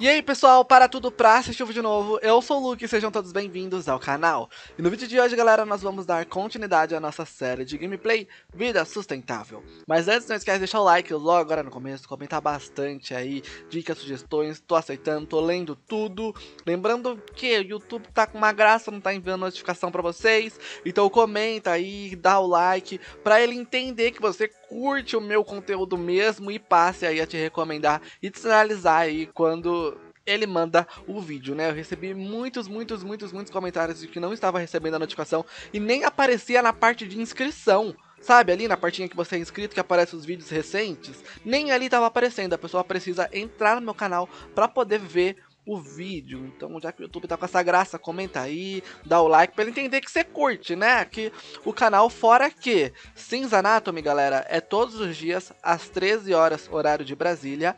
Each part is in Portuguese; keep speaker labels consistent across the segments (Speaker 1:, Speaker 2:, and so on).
Speaker 1: E aí pessoal, para tudo pra assistir de novo, eu sou o Luke e sejam todos bem-vindos ao canal. E no vídeo de hoje galera, nós vamos dar continuidade à nossa série de gameplay Vida Sustentável. Mas antes, não esquece de deixar o like logo agora no começo, comentar bastante aí, dicas, sugestões, tô aceitando, tô lendo tudo. Lembrando que o YouTube tá com uma graça, não tá enviando notificação pra vocês, então comenta aí, dá o like, pra ele entender que você curte o meu conteúdo mesmo e passe aí a te recomendar e te sinalizar aí quando ele manda o vídeo, né? Eu recebi muitos, muitos, muitos, muitos comentários de que não estava recebendo a notificação e nem aparecia na parte de inscrição. Sabe ali na partinha que você é inscrito que aparece os vídeos recentes? Nem ali estava aparecendo. A pessoa precisa entrar no meu canal para poder ver o vídeo. Então, já que o YouTube tá com essa graça, comenta aí, dá o like pra ele entender que você curte, né? Que o canal, fora que Cinza Anatomy, galera, é todos os dias às 13 horas, horário de Brasília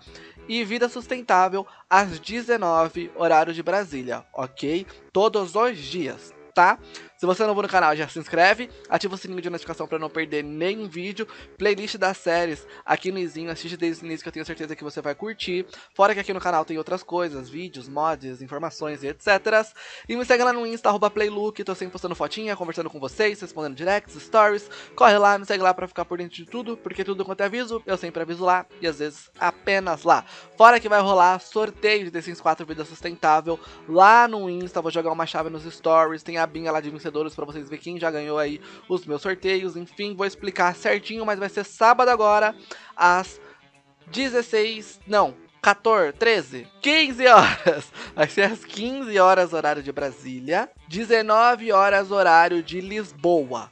Speaker 1: e Vida Sustentável às 19 horário de Brasília, ok? Todos os dias, tá? Se você é novo no canal, já se inscreve, ativa o sininho de notificação para não perder nenhum vídeo, playlist das séries aqui no Izinho, assiste desde o início que eu tenho certeza que você vai curtir. Fora que aqui no canal tem outras coisas, vídeos, mods, informações e etc. E me segue lá no Insta, Playlook, tô sempre postando fotinha, conversando com vocês, respondendo directs, stories. Corre lá, me segue lá para ficar por dentro de tudo, porque tudo quanto é aviso, eu sempre aviso lá e às vezes apenas lá. Fora que vai rolar sorteio de The Sims 4 Vida Sustentável lá no Insta, vou jogar uma chave nos stories, tem a binha lá de 26 vencedores para vocês verem quem já ganhou aí os meus sorteios. Enfim, vou explicar certinho, mas vai ser sábado agora às 16, não, 14, 13, 15 horas. Vai ser às 15 horas horário de Brasília, 19 horas horário de Lisboa.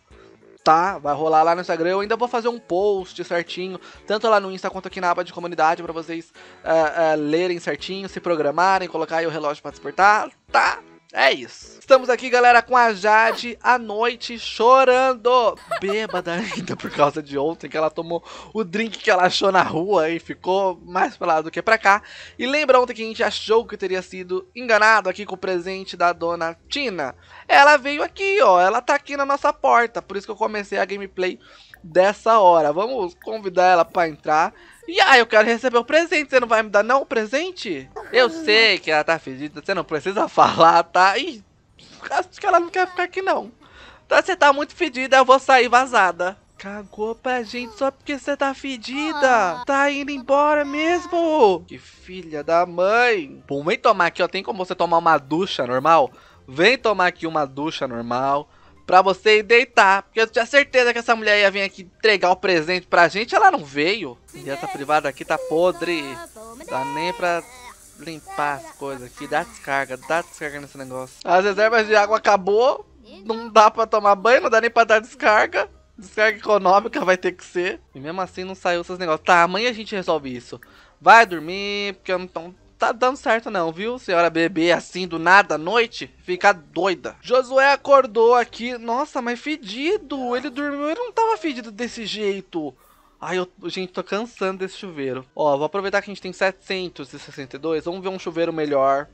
Speaker 1: Tá, vai rolar lá no Instagram. Eu ainda vou fazer um post certinho, tanto lá no Insta quanto aqui na aba de comunidade, para vocês uh, uh, lerem certinho, se programarem, colocar aí o relógio para despertar. Tá? É isso. Estamos aqui, galera, com a Jade à noite chorando. Bêbada ainda por causa de ontem que ela tomou o drink que ela achou na rua e ficou mais pra lá do que pra cá. E lembra ontem que a gente achou que teria sido enganado aqui com o presente da dona Tina? Ela veio aqui, ó. Ela tá aqui na nossa porta. Por isso que eu comecei a gameplay dessa hora. Vamos convidar ela para entrar. E aí, ah, eu quero receber o um presente. Você não vai me dar, não, o presente? Eu uhum. sei que ela tá fedida, você não precisa falar, tá? E acho que ela não quer ficar aqui, não. Tá, você tá muito fedida, eu vou sair vazada. Cagou pra gente só porque você tá fedida. Ah. Tá indo embora mesmo. Que filha da mãe. Bom, vem tomar aqui, ó. Tem como você tomar uma ducha normal? Vem tomar aqui uma ducha normal pra você ir deitar. Porque eu tinha certeza que essa mulher ia vir aqui entregar o presente pra gente, ela não veio. E essa tá privada aqui tá podre. tá nem pra limpar as coisas aqui, dá descarga, dá descarga nesse negócio. As reservas de água acabou, não dá pra tomar banho, não dá nem pra dar descarga. Descarga econômica vai ter que ser. E mesmo assim não saiu esses negócios. Tá, amanhã a gente resolve isso. Vai dormir, porque eu não tô tá dando certo não, viu? Senhora bebê assim do nada à noite, fica doida. Josué acordou aqui, nossa, mas fedido. Ele dormiu, ele não tava fedido desse jeito. Ai, eu, gente, tô cansando desse chuveiro. Ó, vou aproveitar que a gente tem 762, vamos ver um chuveiro melhor.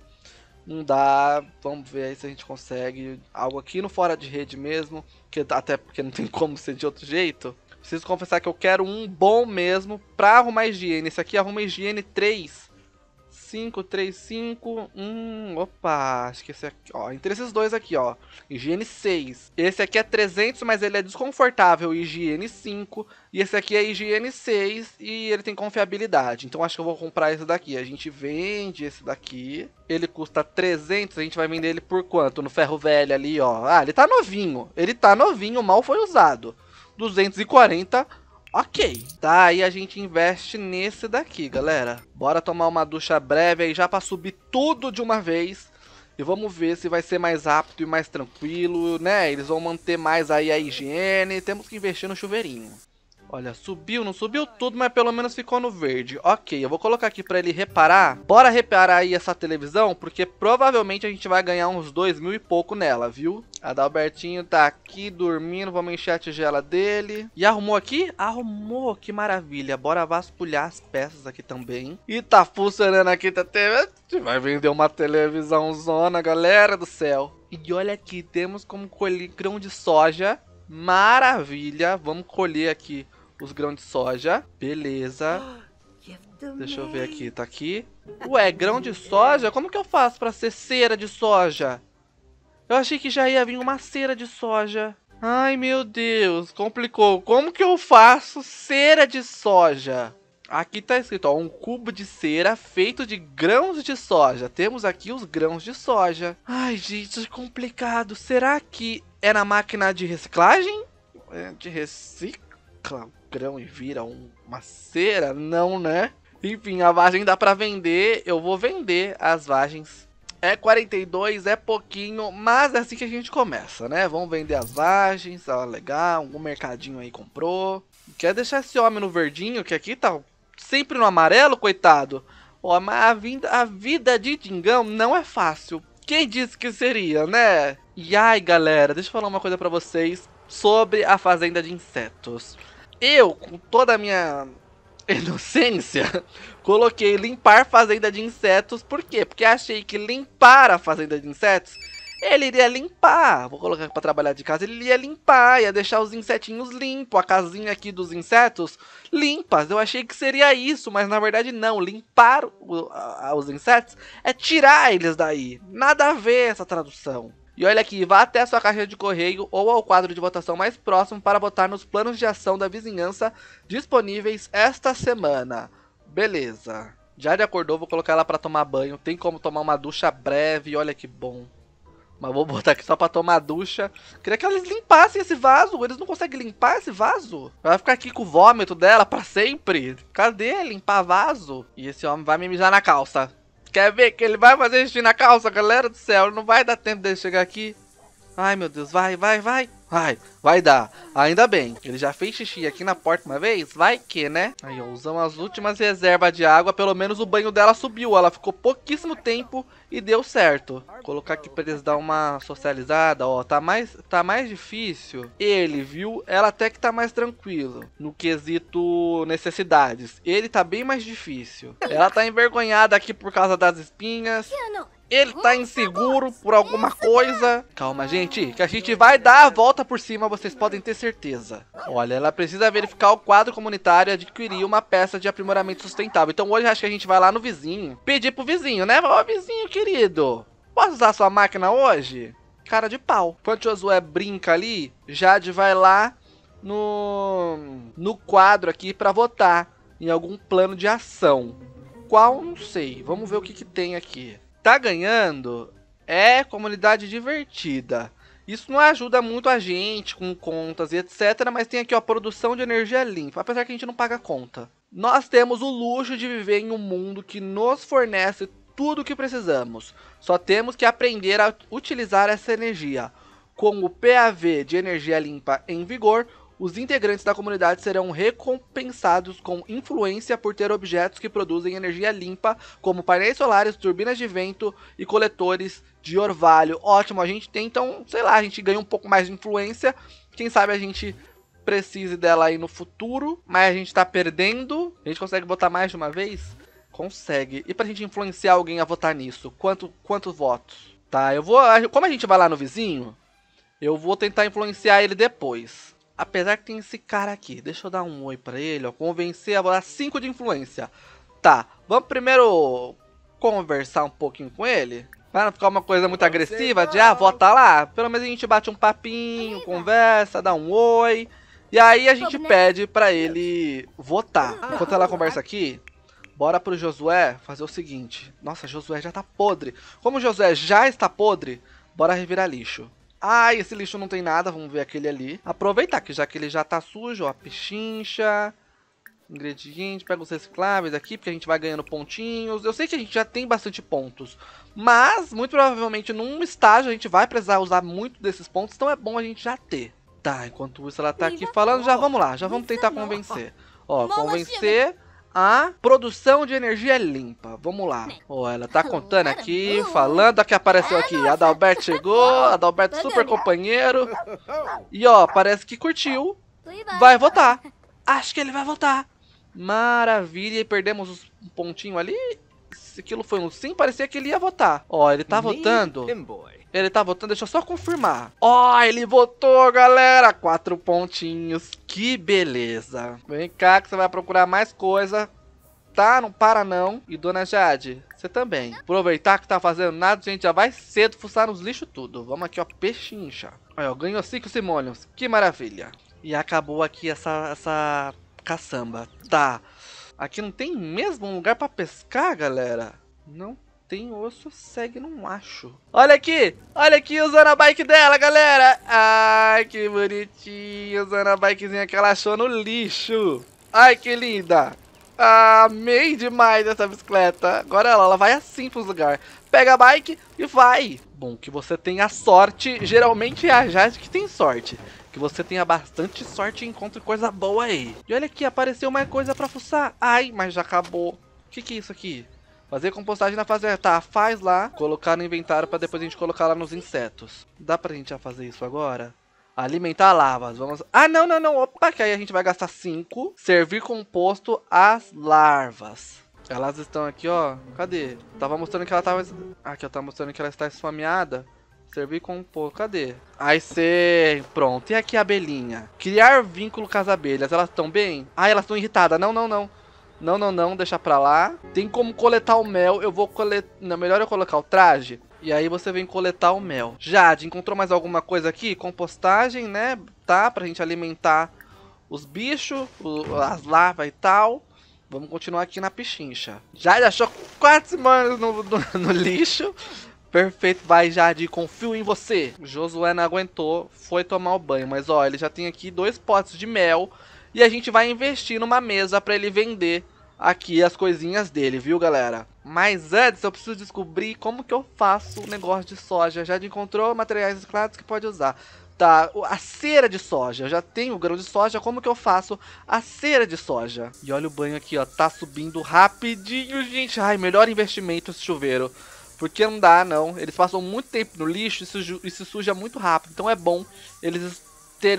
Speaker 1: Não dá, vamos ver aí se a gente consegue algo aqui no fora de rede mesmo, que até porque não tem como ser de outro jeito. Preciso confessar que eu quero um bom mesmo pra arrumar higiene. Esse aqui arruma higiene 3. 5, 3, 5. Hum, opa, acho que esse aqui, ó. Entre esses dois aqui, ó. Higiene 6. Esse aqui é 300, mas ele é desconfortável. Higiene 5. E esse aqui é higiene 6 e ele tem confiabilidade. Então acho que eu vou comprar esse daqui. A gente vende esse daqui. Ele custa 300, a gente vai vender ele por quanto? No ferro velho ali, ó. Ah, ele tá novinho. Ele tá novinho, mal foi usado. 240 Ok. Tá, aí a gente investe nesse daqui, galera. Bora tomar uma ducha breve aí já pra subir tudo de uma vez. E vamos ver se vai ser mais rápido e mais tranquilo, né? Eles vão manter mais aí a higiene. Temos que investir no chuveirinho. Olha, subiu, não subiu tudo, mas pelo menos ficou no verde. Ok, eu vou colocar aqui pra ele reparar. Bora reparar aí essa televisão, porque provavelmente a gente vai ganhar uns dois mil e pouco nela, viu? Adalbertinho tá aqui dormindo, vamos encher a tigela dele. E arrumou aqui? Arrumou, que maravilha. Bora vasculhar as peças aqui também. E tá funcionando aqui, tá TV. Vai vender uma televisão zona, galera do céu. E olha aqui, temos como colher grão de soja. Maravilha, vamos colher aqui os grãos de soja. Beleza. Deixa eu ver aqui, tá aqui. Ué, grão de soja? Como que eu faço pra ser cera de soja? Eu achei que já ia vir uma cera de soja. Ai, meu Deus, complicou. Como que eu faço cera de soja? Aqui tá escrito, ó, um cubo de cera feito de grãos de soja. Temos aqui os grãos de soja. Ai, gente, é complicado. Será que é na máquina de reciclagem? É, de recicla grão e vira um, uma cera, não, né? Enfim, a vagem dá para vender, eu vou vender as vagens. É 42, é pouquinho, mas é assim que a gente começa, né? Vamos vender as vagens, tá legal, algum mercadinho aí comprou. Quer deixar esse homem no verdinho, que aqui tá sempre no amarelo, coitado. Ó, mas a, vinda, a vida de Dingão não é fácil. Quem disse que seria, né? E ai, galera, deixa eu falar uma coisa para vocês sobre a fazenda de insetos. Eu, com toda a minha inocência, coloquei limpar fazenda de insetos. Por quê? Porque achei que limpar a fazenda de insetos, ele iria limpar. Vou colocar para trabalhar de casa, ele iria limpar, ia deixar os insetinhos limpos, a casinha aqui dos insetos limpas. Eu achei que seria isso, mas na verdade não. Limpar o, a, os insetos é tirar eles daí. Nada a ver essa tradução. E olha aqui, vá até a sua caixa de correio ou ao quadro de votação mais próximo para votar nos planos de ação da vizinhança disponíveis esta semana. Beleza. Já de acordou, vou colocar ela para tomar banho. Tem como tomar uma ducha breve, olha que bom. Mas vou botar aqui só pra tomar ducha. Queria que eles limpassem esse vaso. Eles não conseguem limpar esse vaso. Vai ficar aqui com o vômito dela para sempre. Cadê limpar vaso? E esse homem vai me mijar na calça. Quer ver que ele vai fazer xixi na calça, galera do céu? Não vai dar tempo dele chegar aqui. Ai meu Deus, vai, vai, vai. Vai, vai dar. Ainda bem. Ele já fez xixi aqui na porta uma vez? Vai que, né? Aí, ó, usamos as últimas reservas de água. Pelo menos o banho dela subiu. Ela ficou pouquíssimo tempo e deu certo. Vou colocar aqui pra eles dar uma socializada, ó. Tá mais, tá mais difícil. Ele, viu? Ela até que tá mais tranquilo. No quesito necessidades. Ele tá bem mais difícil. Ela tá envergonhada aqui por causa das espinhas. Ele tá inseguro por alguma coisa. Calma, gente, que a gente vai dar a volta por cima, vocês podem ter certeza. Olha, ela precisa verificar o quadro comunitário e adquirir uma peça de aprimoramento sustentável. Então hoje acho que a gente vai lá no vizinho, pedir pro vizinho, né? Ô, vizinho querido, posso usar sua máquina hoje? Cara de pau. Enquanto Josué brinca ali, Jade vai lá no, no quadro aqui para votar em algum plano de ação. Qual, não sei. Vamos ver o que, que tem aqui tá ganhando é comunidade divertida. Isso não ajuda muito a gente com contas e etc, mas tem aqui ó, produção de energia limpa, apesar que a gente não paga conta. Nós temos o luxo de viver em um mundo que nos fornece tudo o que precisamos. Só temos que aprender a utilizar essa energia. Com o PAV de energia limpa em vigor, os integrantes da comunidade serão recompensados com influência por ter objetos que produzem energia limpa, como painéis solares, turbinas de vento e coletores de orvalho. Ótimo, a gente tem então, sei lá, a gente ganha um pouco mais de influência. Quem sabe a gente precise dela aí no futuro, mas a gente tá perdendo. A gente consegue votar mais de uma vez? Consegue. E pra gente influenciar alguém a votar nisso? Quanto, quantos votos? Tá, eu vou. Como a gente vai lá no vizinho, eu vou tentar influenciar ele depois. Apesar que tem esse cara aqui, deixa eu dar um oi pra ele, ó. Convencer a bola 5 de influência. Tá, vamos primeiro conversar um pouquinho com ele. Pra não ficar uma coisa muito agressiva de, ah, vota tá lá. Pelo menos a gente bate um papinho, conversa, dá um oi. E aí a gente pede pra ele votar. Enquanto ela conversa aqui, bora pro Josué fazer o seguinte. Nossa, Josué já tá podre. Como Josué já está podre, bora revirar lixo. Ah, esse lixo não tem nada, vamos ver aquele ali. Aproveitar, que já que ele já tá sujo, ó, pechincha, ingrediente, pega os recicláveis aqui, porque a gente vai ganhando pontinhos. Eu sei que a gente já tem bastante pontos, mas muito provavelmente num estágio a gente vai precisar usar muito desses pontos, então é bom a gente já ter. Tá, enquanto isso ela tá aqui falando, já vamos lá, já vamos tentar convencer. Ó, convencer a produção de energia é limpa. Vamos lá. Oh, ela tá contando aqui, falando que apareceu ah, aqui. Adalberto chegou, Adalberto super companheiro. E ó, parece que curtiu. Vai votar. Acho que ele vai votar. Maravilha, e perdemos um pontinho ali. Se aquilo foi um sim, parecia que ele ia votar. Ó, ele tá votando ele tá votando, deixa eu só confirmar. Ó, oh, ele votou, galera! Quatro pontinhos. Que beleza. Vem cá que você vai procurar mais coisa. Tá? Não para não. E dona Jade, você também. Aproveitar que tá fazendo nada, gente. Já vai cedo fuçar nos lixos tudo. Vamos aqui, ó, peixincha. Olha, ó, ganhou cinco simônios. Que maravilha. E acabou aqui essa, essa caçamba. Tá. Aqui não tem mesmo um lugar pra pescar, galera? Não tem osso, segue, não acho. Olha aqui, olha aqui usando a bike dela, galera. Ai, que bonitinho, usando a bikezinha que ela achou no lixo. Ai, que linda. amei demais essa bicicleta. Agora ela, ela vai assim pros lugares. Pega a bike e vai. Bom, que você tenha sorte. Geralmente é a Jade que tem sorte. Que você tenha bastante sorte e encontre coisa boa aí. E olha aqui, apareceu mais coisa pra fuçar. Ai, mas já acabou. O que, que é isso aqui? Fazer compostagem na fazenda, Tá, faz lá, colocar no inventário pra depois a gente colocar lá nos insetos. Dá pra gente já fazer isso agora? Alimentar larvas, vamos... Ah, não, não, não, opa, que aí a gente vai gastar 5. Servir composto às larvas. Elas estão aqui, ó. Cadê? Tava mostrando que ela tava... Aqui, ó, tava tá mostrando que ela está esfomeada. Servir composto, cadê? Aí você... Pronto, e aqui a abelhinha? Criar vínculo com as abelhas, elas estão bem? Ah, elas estão irritadas, não, não, não. Não, não, não, deixa pra lá. Tem como coletar o mel, eu vou coletar. Não, melhor eu colocar o traje. E aí você vem coletar o mel. Jade, encontrou mais alguma coisa aqui? Compostagem, né? Tá, pra gente alimentar os bichos, as larvas e tal. Vamos continuar aqui na pichincha. Jade achou quatro semanas no, no, no lixo. Perfeito, vai Jade, confio em você. Josué não aguentou, foi tomar o banho. Mas ó, ele já tem aqui dois potes de mel. E a gente vai investir numa mesa para ele vender aqui as coisinhas dele, viu, galera? Mas antes eu preciso descobrir como que eu faço o negócio de soja. Já encontrou materiais reciclados que pode usar. Tá, a cera de soja, eu já tenho o grão de soja, como que eu faço a cera de soja? E olha o banho aqui, ó, tá subindo rapidinho, gente. Ai, melhor investimento esse chuveiro. Porque não dá, não. Eles passam muito tempo no lixo e se, e se suja muito rápido. Então é bom eles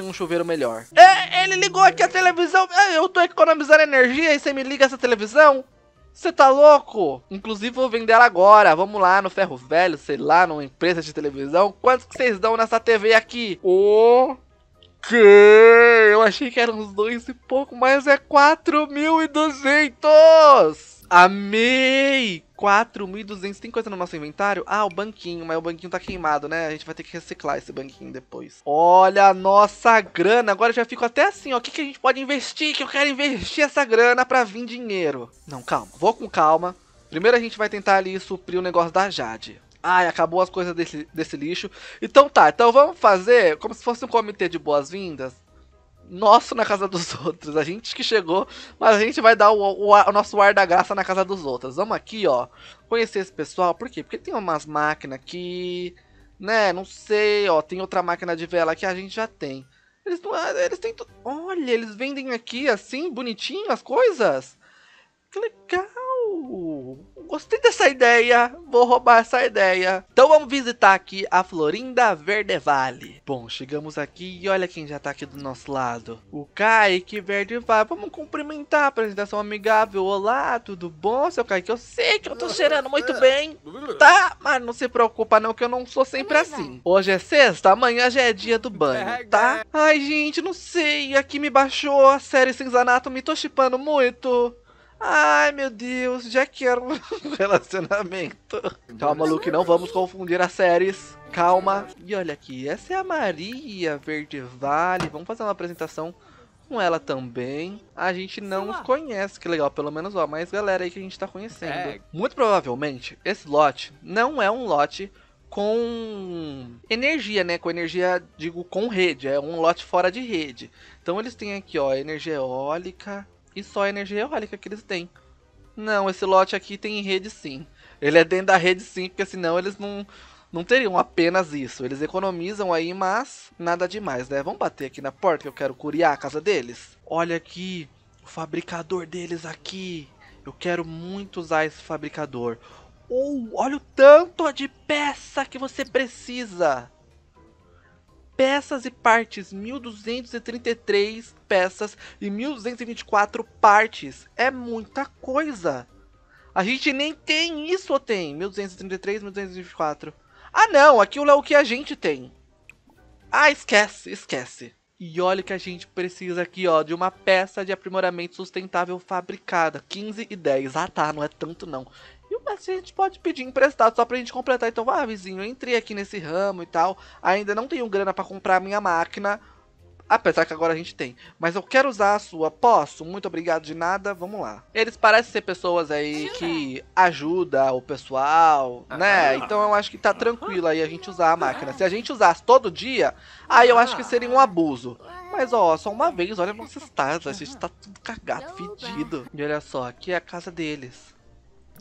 Speaker 1: um chuveiro melhor. É, ele ligou aqui a televisão. É, eu tô economizando energia e você me liga essa televisão? Você tá louco? Inclusive vou vender ela agora. Vamos lá no ferro velho, sei lá, numa empresa de televisão. Quantos que vocês dão nessa TV aqui? O quê? Eu achei que eram uns dois e pouco, mas é 4.200! Amei! 4.250 no nosso inventário? Ah, o banquinho, mas o banquinho tá queimado, né? A gente vai ter que reciclar esse banquinho depois. Olha a nossa grana! Agora eu já fico até assim, ó. O que, que a gente pode investir? Que eu quero investir essa grana pra vir dinheiro. Não, calma. Vou com calma. Primeiro a gente vai tentar ali suprir o negócio da Jade. Ai, acabou as coisas desse, desse lixo. Então tá, então vamos fazer como se fosse um comitê de boas-vindas nosso na casa dos outros. A gente que chegou, mas a gente vai dar o, o, o, nosso ar da graça na casa dos outros. Vamos aqui, ó, conhecer esse pessoal. Por quê? Porque tem umas máquinas que, né, não sei, ó, tem outra máquina de vela que a gente já tem. Eles, ah, eles têm. Olha, eles vendem aqui assim, bonitinho as coisas. Que legal! Gostei dessa ideia, vou roubar essa ideia. Então vamos visitar aqui a Florinda Verde Vale. Bom, chegamos aqui e olha quem já tá aqui do nosso lado. O Kaique Verde Vale. Vamos cumprimentar, apresentação amigável. Olá, tudo bom, seu Kaique? Eu sei que eu tô cheirando muito bem, tá? Mas não se preocupa não que eu não sou sempre assim. Hoje é sexta, amanhã já é dia do banho, é, tá? É. Ai, gente, não sei. Aqui me baixou a série Cinzanato, me tô chipando muito. Ai meu Deus, já quero um relacionamento. Calma, Luke, não vamos confundir as séries. Calma. E olha aqui, essa é a Maria Verde Vale. Vamos fazer uma apresentação com ela também. A gente não os conhece, que legal, pelo menos, ó, mais galera aí que a gente tá conhecendo. É. Muito provavelmente, esse lote não é um lote com energia, né? Com energia, digo, com rede, é um lote fora de rede. Então eles têm aqui, ó, energia eólica, e só a energia eólica que eles têm. Não, esse lote aqui tem rede sim. Ele é dentro da rede sim, porque senão eles não, não teriam apenas isso. Eles economizam aí, mas nada demais, né? Vamos bater aqui na porta que eu quero curiar a casa deles. Olha aqui, o fabricador deles aqui. Eu quero muito usar esse fabricador. Oh, olha o tanto de peça que você precisa peças e partes, 1233 peças e 1224 partes. É muita coisa. A gente nem tem isso, ou tem? 1233, 1224. Ah, não, aquilo é o que a gente tem. Ah, esquece, esquece. E olha que a gente precisa aqui, ó, de uma peça de aprimoramento sustentável fabricada. 15 e 10. Ah, tá, não é tanto não. E o a gente pode pedir emprestado só pra gente completar. Então, ah, vizinho, entrei aqui nesse ramo e tal. Ainda não tenho grana para comprar a minha máquina. Apesar que agora a gente tem. Mas eu quero usar a sua. Posso? Muito obrigado de nada. Vamos lá. Eles parecem ser pessoas aí que né? ajudam o pessoal, ah, né? Ah. Então eu acho que tá tranquilo aí a gente usar a máquina. Se a gente usasse todo dia, aí eu acho que seria um abuso. Mas ó, só uma vez, olha vocês estão. Tá, a gente tá tudo cagado, fedido. E olha só, aqui é a casa deles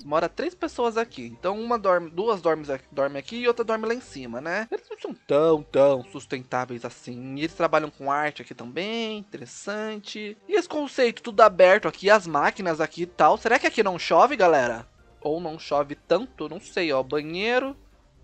Speaker 1: mora três pessoas aqui. Então uma dorme, duas dormem dorme aqui e outra dorme lá em cima, né? Eles não são tão, tão sustentáveis assim. E eles trabalham com arte aqui também, interessante. E esse conceito tudo aberto aqui, as máquinas aqui e tal. Será que aqui não chove, galera? Ou não chove tanto? Não sei, ó. Banheiro.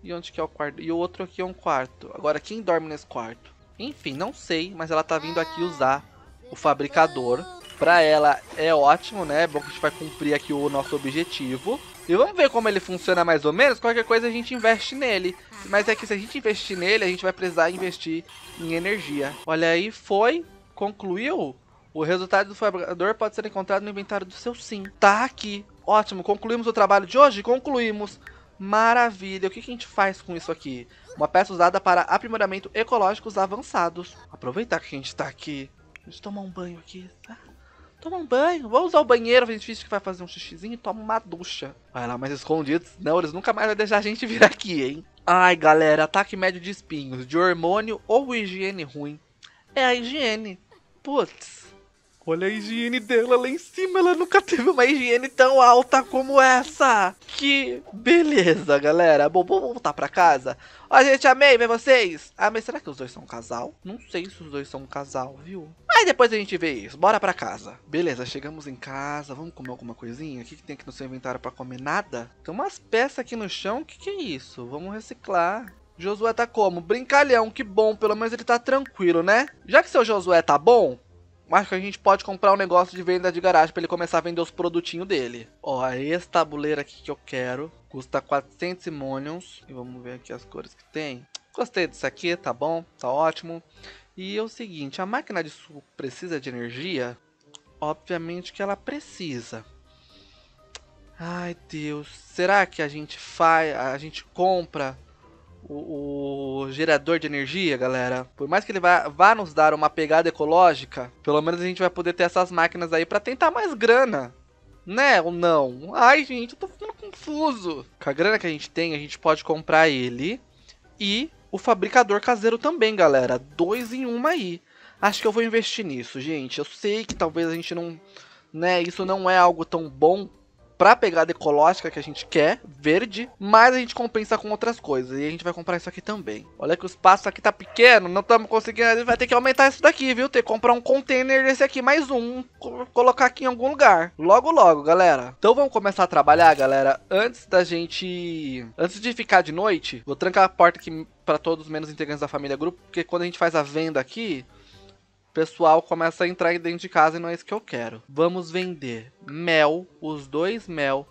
Speaker 1: E onde que é o quarto? E o outro aqui é um quarto. Agora, quem dorme nesse quarto? Enfim, não sei, mas ela tá vindo aqui usar o fabricador pra ela é ótimo, né? É bom que a gente vai cumprir aqui o nosso objetivo. E vamos ver como ele funciona mais ou menos. Qualquer coisa a gente investe nele. Mas é que se a gente investir nele, a gente vai precisar investir em energia. Olha aí, foi. Concluiu. O resultado do fabricador pode ser encontrado no inventário do seu sim. Tá aqui. Ótimo. Concluímos o trabalho de hoje? Concluímos. Maravilha. O que, que a gente faz com isso aqui? Uma peça usada para aprimoramento ecológicos avançados. Aproveitar que a gente tá aqui. Deixa eu tomar um banho aqui. Ah. Toma um banho, vamos ao banheiro, a gente finge que vai fazer um xixizinho e toma uma ducha. Vai lá, mas escondidos, não, eles nunca mais vão deixar a gente vir aqui, hein? Ai, galera, ataque médio de espinhos, de hormônio ou higiene ruim. É a higiene. Putz. Olha a higiene dela lá em cima, ela nunca teve uma higiene tão alta como essa. Que beleza, galera. Bom, vamos voltar pra casa. Ó, gente, amei ver vocês. Ah, mas será que os dois são um casal? Não sei se os dois são um casal, viu? Aí depois a gente vê isso. Bora pra casa. Beleza, chegamos em casa. Vamos comer alguma coisinha? O que, que tem aqui no seu inventário pra comer? Nada? Tem umas peças aqui no chão. O que, que é isso? Vamos reciclar. Josué tá como? Brincalhão, que bom. Pelo menos ele tá tranquilo, né? Já que seu Josué tá bom, acho que a gente pode comprar um negócio de venda de garagem pra ele começar a vender os produtinhos dele. Ó, esse tabuleiro aqui que eu quero. Custa 400 simoleons. E vamos ver aqui as cores que tem. Gostei disso aqui, tá bom, tá ótimo. E é o seguinte, a máquina de suco precisa de energia? Obviamente que ela precisa. Ai Deus, será que a gente faz, a gente compra o, o, gerador de energia, galera? Por mais que ele vá, vá nos dar uma pegada ecológica, pelo menos a gente vai poder ter essas máquinas aí para tentar mais grana né ou não? Ai, gente, eu tô ficando confuso. Com a grana que a gente tem, a gente pode comprar ele e o fabricador caseiro também, galera. Dois em uma aí. Acho que eu vou investir nisso, gente. Eu sei que talvez a gente não... Né, isso não é algo tão bom pra pegada ecológica que a gente quer, verde, mas a gente compensa com outras coisas. E a gente vai comprar isso aqui também. Olha que o espaço aqui tá pequeno, não estamos conseguindo, a gente vai ter que aumentar isso daqui, viu? Ter que comprar um container desse aqui, mais um, colocar aqui em algum lugar. Logo, logo, galera. Então vamos começar a trabalhar, galera. Antes da gente... Antes de ficar de noite, vou trancar a porta aqui para todos menos integrantes da família grupo, porque quando a gente faz a venda aqui, o pessoal começa a entrar dentro de casa e não é isso que eu quero. Vamos vender mel, os dois mel,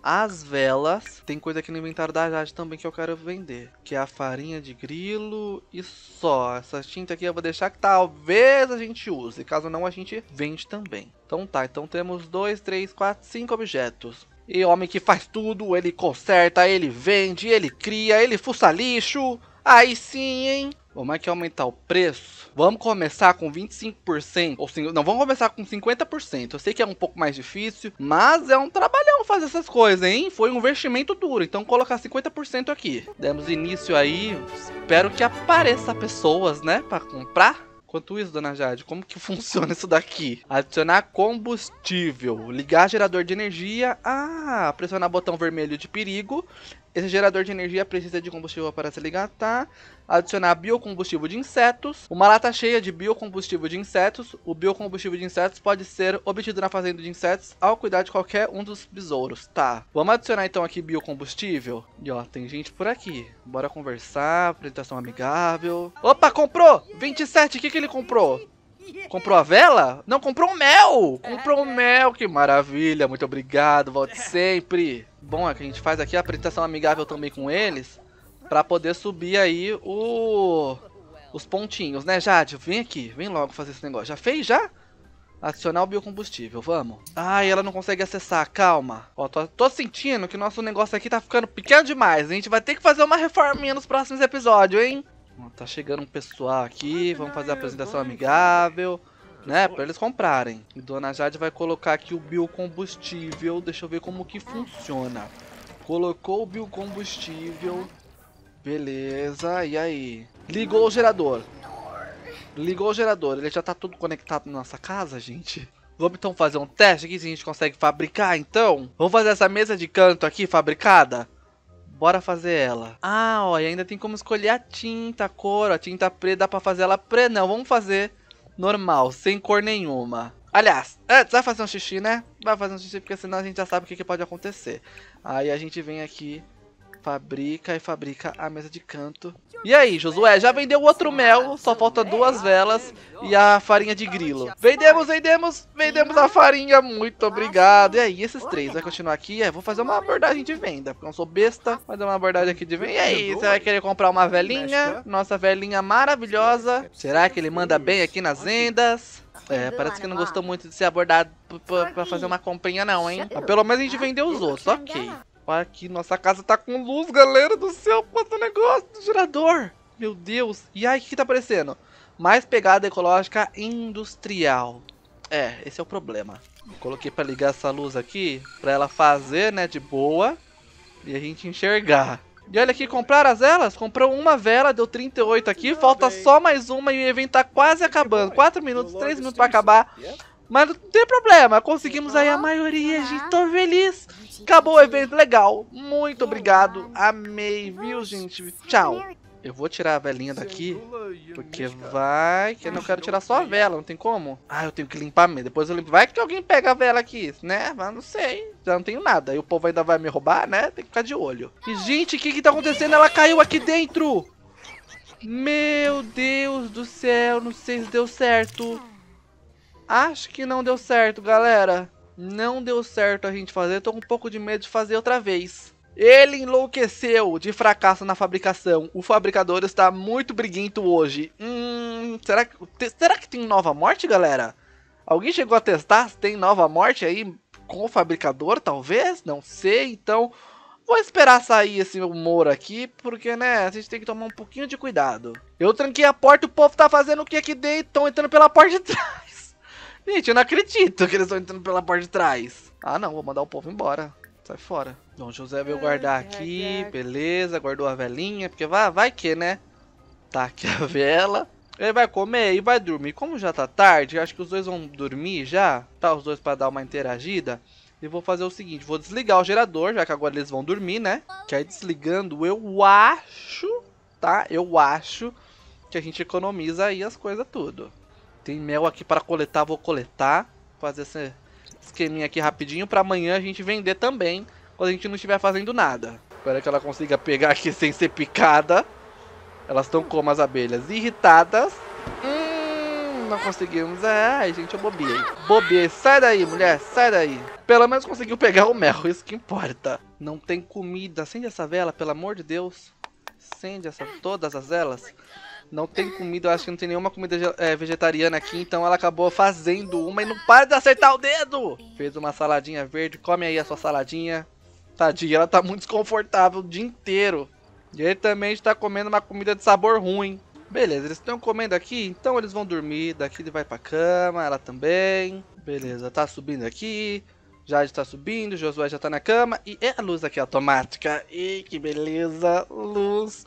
Speaker 1: as velas. Tem coisa aqui no inventário da Jade também que eu quero vender. Que é a farinha de grilo e só. Essa tinta aqui eu vou deixar que talvez a gente use. Caso não, a gente vende também. Então tá, então temos dois, três, quatro, cinco objetos. E homem que faz tudo, ele conserta, ele vende, ele cria, ele fuça lixo. Aí sim, hein? Vamos aqui é aumentar o preço. Vamos começar com 25%. Ou sim, não, vamos começar com 50%. Eu sei que é um pouco mais difícil, mas é um trabalhão fazer essas coisas, hein? Foi um investimento duro, então colocar 50% aqui. Demos início aí. Espero que apareça pessoas, né, para comprar. Enquanto isso, dona Jade, como que funciona isso daqui? Adicionar combustível, ligar gerador de energia, ah, pressionar botão vermelho de perigo, esse gerador de energia precisa de combustível para se ligar, tá? adicionar biocombustível de insetos, uma lata cheia de biocombustível de insetos. O biocombustível de insetos pode ser obtido na fazenda de insetos ao cuidar de qualquer um dos besouros. Tá, vamos adicionar então aqui biocombustível. E ó, tem gente por aqui. Bora conversar, apresentação amigável. Opa, comprou! 27, o que, que ele comprou? Comprou a vela? Não, comprou o mel! Comprou o mel, que maravilha! Muito obrigado, volte sempre! bom é que a gente faz aqui a apresentação amigável também com eles, para poder subir aí o os pontinhos, né, Jade? Vem aqui, vem logo fazer esse negócio. Já fez já? Adicionar o biocombustível, vamos. Ai, ela não consegue acessar, calma. Ó, tô, tô, sentindo que nosso negócio aqui tá ficando pequeno demais. A gente vai ter que fazer uma reforminha nos próximos episódios, hein? Ó, tá chegando um pessoal aqui, vamos fazer a apresentação amigável né? Para eles comprarem. E Dona Jade vai colocar aqui o biocombustível. Deixa eu ver como que funciona. Colocou o biocombustível. Beleza, e aí? Ligou o gerador. Ligou o gerador. Ele já tá tudo conectado na nossa casa, gente. Vamos então fazer um teste aqui se a gente consegue fabricar, então. Vamos fazer essa mesa de canto aqui fabricada? Bora fazer ela. Ah, ó, e ainda tem como escolher a tinta, a cor, a tinta preta. Dá pra fazer ela preta. Não, vamos fazer normal, sem cor nenhuma. Aliás, antes é, vai fazer um xixi, né? Vai fazer um xixi porque senão a gente já sabe o que, que pode acontecer. Aí a gente vem aqui Fabrica e fabrica a mesa de canto. E aí, Josué, já vendeu outro mel, só falta duas velas e a farinha de grilo. Vendemos, vendemos, vendemos a farinha, muito obrigado. E aí, esses três, vai continuar aqui? É, vou fazer uma abordagem de venda, porque eu não sou besta, fazer é uma abordagem aqui de venda. E aí, você vai querer comprar uma velinha? nossa velinha maravilhosa. Será que ele manda bem aqui nas vendas? É, parece que não gostou muito de ser abordado pra fazer uma comprinha não, hein? Mas pelo menos a gente vendeu os outros, ok. Olha aqui, nossa casa tá com luz, galera do céu, quanto negócio do gerador. Meu Deus. E aí, o que tá aparecendo? Mais pegada ecológica industrial. É, esse é o problema. Coloquei pra ligar essa luz aqui, pra ela fazer, né, de boa. E a gente enxergar. E olha aqui, compraram as velas? Comprou uma vela, deu 38 aqui, falta só mais uma e o evento tá quase acabando. 4 minutos, 3 minutos pra acabar. É? Mas não tem problema, conseguimos aí a maioria, né? gente. Tô feliz. Acabou o evento, legal. Muito obrigado. Amei, viu, gente? Tchau. Eu vou tirar a velinha é daqui, porque vai... Que eu não quero tirar só a vela, não tem como. Ah, eu tenho que limpar mesmo. Depois eu limpo. Vai que alguém pega a vela aqui, né? Mas não sei. Já não tenho nada. Aí o povo ainda vai me roubar, né? Tem que ficar de olho. E, gente, o que que tá acontecendo? Ela caiu aqui dentro! Meu Deus do céu, não sei se deu certo. Acho que não deu certo, galera. Não deu certo a gente fazer. Tô com um pouco de medo de fazer outra vez. Ele enlouqueceu de fracasso na fabricação. O fabricador está muito briguento hoje. Hum, será que, será que tem nova morte, galera? Alguém chegou a testar se tem nova morte aí com o fabricador, talvez? Não sei, então vou esperar sair esse humor aqui, porque, né, a gente tem que tomar um pouquinho de cuidado. Eu tranquei a porta, o povo tá fazendo o que aqui dentro? Estão entrando pela porta de trás. Gente, eu não acredito que eles estão entrando pela porta de trás. Ah, não, vou mandar o povo embora. Sai fora. Dom José veio guardar aqui, beleza, guardou a velinha, porque vai, vai que, né? Tá aqui a vela. Ele vai comer e vai dormir. Como já tá tarde, acho que os dois vão dormir já, tá? Os dois para dar uma interagida. E vou fazer o seguinte, vou desligar o gerador, já que agora eles vão dormir, né? Que aí desligando, eu acho, tá? Eu acho que a gente economiza aí as coisas tudo. Tem mel aqui para coletar, vou coletar. Fazer esse esqueminha aqui rapidinho para amanhã a gente vender também, quando a gente não estiver fazendo nada. Espero que ela consiga pegar aqui sem ser picada. Elas estão como as abelhas, irritadas. Hum, não conseguimos. É, ai, gente, eu bobiei. Bobiei. Sai daí, mulher, sai daí. Pelo menos conseguiu pegar o mel, isso que importa. Não tem comida. Acende essa vela, pelo amor de Deus. Acende essa, todas as velas não tem comida, eu acho que não tem nenhuma comida é, vegetariana aqui, então ela acabou fazendo uma e não para de acertar o dedo! Fez uma saladinha verde, come aí a sua saladinha. Tadinha, ela tá muito desconfortável o dia inteiro. E ele também está comendo uma comida de sabor ruim. Beleza, eles estão comendo aqui, então eles vão dormir. Daqui ele vai pra cama, ela também. Beleza, tá subindo aqui. Jade tá subindo, Josué já tá na cama. E é a luz aqui automática. E que beleza, luz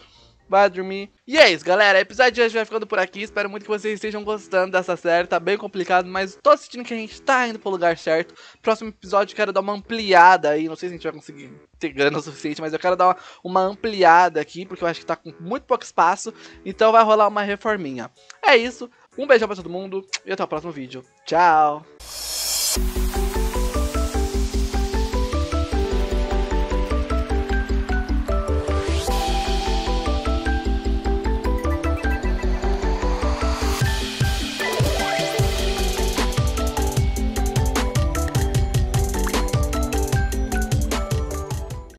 Speaker 1: vai dormir. E é isso, galera. O episódio de hoje vai ficando por aqui. Espero muito que vocês estejam gostando dessa série. Tá bem complicado, mas tô sentindo que a gente tá indo pro lugar certo. Próximo episódio quero dar uma ampliada aí. Não sei se a gente vai conseguir ter grana o suficiente, mas eu quero dar uma, uma ampliada aqui, porque eu acho que tá com muito pouco espaço. Então vai rolar uma reforminha. É isso. Um beijão pra todo mundo e até o próximo vídeo. Tchau!